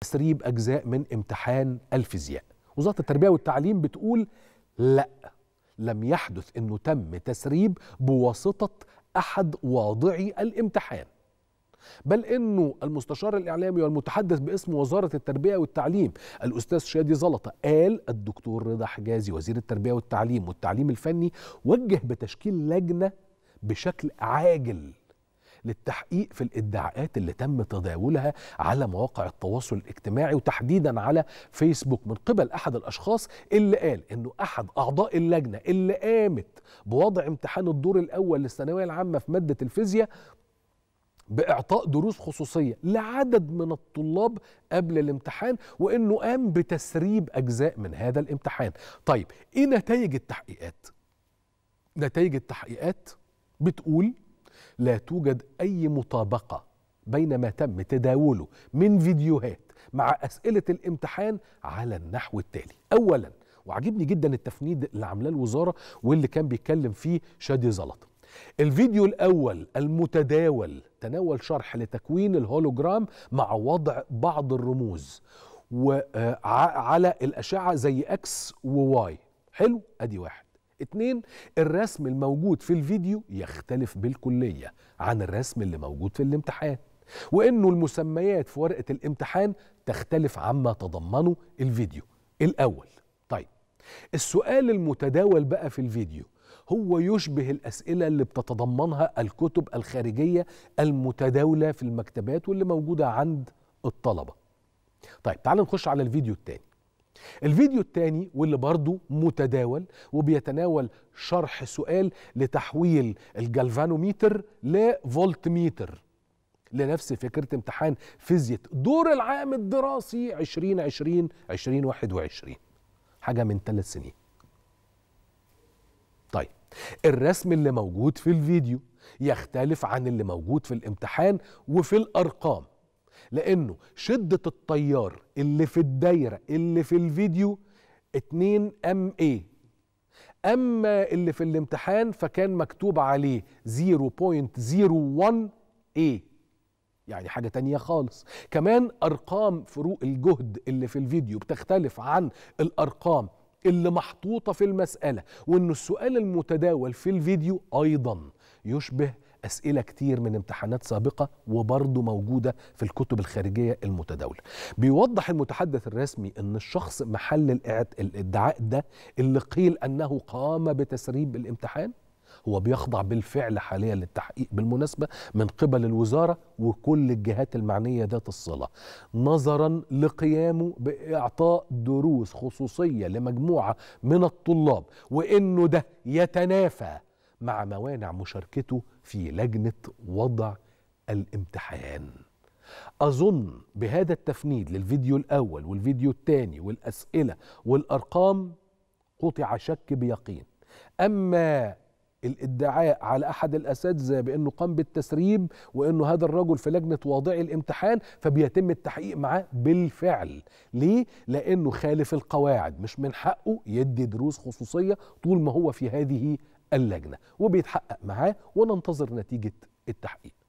تسريب أجزاء من امتحان الفيزياء وزارة التربية والتعليم بتقول لا لم يحدث أنه تم تسريب بواسطة أحد واضعي الامتحان بل انه المستشار الاعلامي والمتحدث باسم وزاره التربيه والتعليم الاستاذ شادي زلطه قال الدكتور رضا حجازي وزير التربيه والتعليم والتعليم الفني وجه بتشكيل لجنه بشكل عاجل للتحقيق في الادعاءات اللي تم تداولها على مواقع التواصل الاجتماعي وتحديدا على فيسبوك من قبل احد الاشخاص اللي قال انه احد اعضاء اللجنه اللي قامت بوضع امتحان الدور الاول للثانويه العامه في ماده الفيزياء باعطاء دروس خصوصيه لعدد من الطلاب قبل الامتحان وانه قام بتسريب اجزاء من هذا الامتحان طيب ايه نتائج التحقيقات نتائج التحقيقات بتقول لا توجد أي مطابقة بين ما تم تداوله من فيديوهات مع أسئلة الامتحان على النحو التالي أولا وعجبني جدا التفنيد اللي عاملاه الوزارة واللي كان بيتكلم فيه شادي زلط الفيديو الأول المتداول تناول شرح لتكوين الهولوجرام مع وضع بعض الرموز وعلى آه، الأشعة زي أكس وواي حلو أدي واحد اتنين الرسم الموجود في الفيديو يختلف بالكلية عن الرسم اللي موجود في الامتحان وانه المسميات في ورقة الامتحان تختلف عما تضمنه الفيديو الاول طيب السؤال المتداول بقى في الفيديو هو يشبه الأسئلة اللي بتتضمنها الكتب الخارجية المتداولة في المكتبات واللي موجودة عند الطلبة طيب تعال نخش على الفيديو التاني الفيديو الثاني واللي برضه متداول وبيتناول شرح سؤال لتحويل الجلفانوميتر لفولتميتر لنفس فكرة امتحان فيزياء دور العام الدراسي 2020 2021 حاجة من ثلاث سنين طيب الرسم اللي موجود في الفيديو يختلف عن اللي موجود في الامتحان وفي الأرقام لانه شده التيار اللي في الدايره اللي في الفيديو 2 ام اي اما اللي في الامتحان فكان مكتوب عليه 0.01 اي يعني حاجة تانية خالص كمان أرقام فروق الجهد اللي في الفيديو بتختلف عن الأرقام اللي محطوطة في المسألة وإن السؤال المتداول في الفيديو أيضا يشبه أسئلة كتير من امتحانات سابقة وبرضه موجودة في الكتب الخارجية المتداولة بيوضح المتحدث الرسمي أن الشخص محل الادعاء ده اللي قيل أنه قام بتسريب الامتحان هو بيخضع بالفعل حاليا للتحقيق بالمناسبة من قبل الوزارة وكل الجهات المعنية ذات الصلة نظرا لقيامه بإعطاء دروس خصوصية لمجموعة من الطلاب وإنه ده يتنافى مع موانع مشاركته في لجنه وضع الامتحان اظن بهذا التفنيد للفيديو الاول والفيديو الثاني والاسئله والارقام قطع شك بيقين اما الادعاء على احد الاساتذه بانه قام بالتسريب وانه هذا الرجل في لجنه واضعي الامتحان فبيتم التحقيق معاه بالفعل ليه لانه خالف القواعد مش من حقه يدي دروس خصوصيه طول ما هو في هذه اللجنه وبيتحقق معاه وننتظر نتيجه التحقيق